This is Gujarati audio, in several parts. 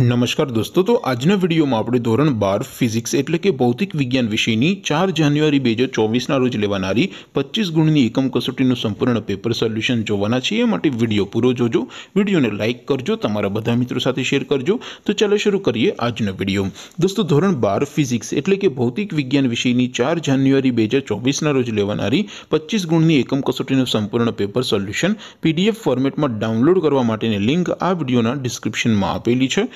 નમસ્કાર દોસ્તો તો આજના વિડીયોમાં આપણે ધોરણ બાર ફિઝિક્સ એટલે કે ભૌતિક વિજ્ઞાન વિષયની ચાર જાન્યુઆરી બે હજાર ચોવીસના રોજ લેવાનારી પચીસ ગુણની એકમ કસોટીનું સંપૂર્ણ પેપર સોલ્યુશન જોવાના છીએ એ માટે વિડીયો પૂરો જોજો વિડીયોને લાઇક કરજો તમારા બધા મિત્રો સાથે શેર કરજો તો ચાલો શરૂ કરીએ આજનો વિડીયો દોસ્તો ધોરણ બાર ફિઝિક્સ એટલે કે ભૌતિક વિજ્ઞાન વિષયની ચાર જાન્યુઆરી બે હજાર ચોવીસના રોજ લેવાનારી પચીસ ગુણની એકમ કસોટીનું સંપૂર્ણ પેપર સોલ્યુશન પીડીએફ ફોર્મેટમાં ડાઉનલોડ કરવા માટેની લિંક આ વિડીયોના ડિસ્ક્રિપ્શનમાં આપેલી છે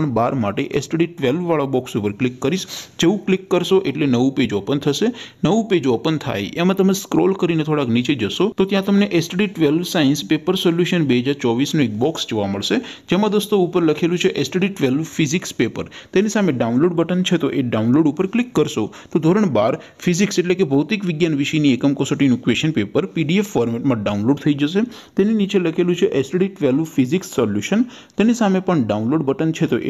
ધોરણ બાર માટે એસટીડી ટ્વેલ્વવાળા બોક્સ ઉપર ક્લિક કરીશ જેવું ક્લિક કરશો એટલે નવું પેજ ઓપન થશે નવું પેજ ઓપન થાય એમાં તમે સ્ક્રોલ કરીને થોડાક નીચે જશો તો ત્યાં તમને STD twelve science paper solution બે હજાર ચોવીસનું એક બોક્સ જોવા મળશે જેમાં દોસ્તો ઉપર લખેલું છે એસટીડી ટ્વેલ્વ ફિઝિક્સ પેપર તેની સામે ડાઉનલોડ બટન છે તો એ ડાઉનલોડ ઉપર ક્લિક કરશો તો ધોરણ બાર ફિઝિક્સ એટલે કે ભૌતિક વિજ્ઞાન વિષયની એકમ કસોટીનું ક્વેશ્ચન પેપર પીડીએફ ફોર્મેટમાં ડાઉનલોડ થઈ જશે તેની નીચે લખેલું છે એસટડી ટ્વેલ્વ ફિઝિક્સ સોલ્યુશન તેની સામે પણ ડાઉનલોડ બટન છે તો એ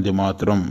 வந்தந்தி மாத்திரம்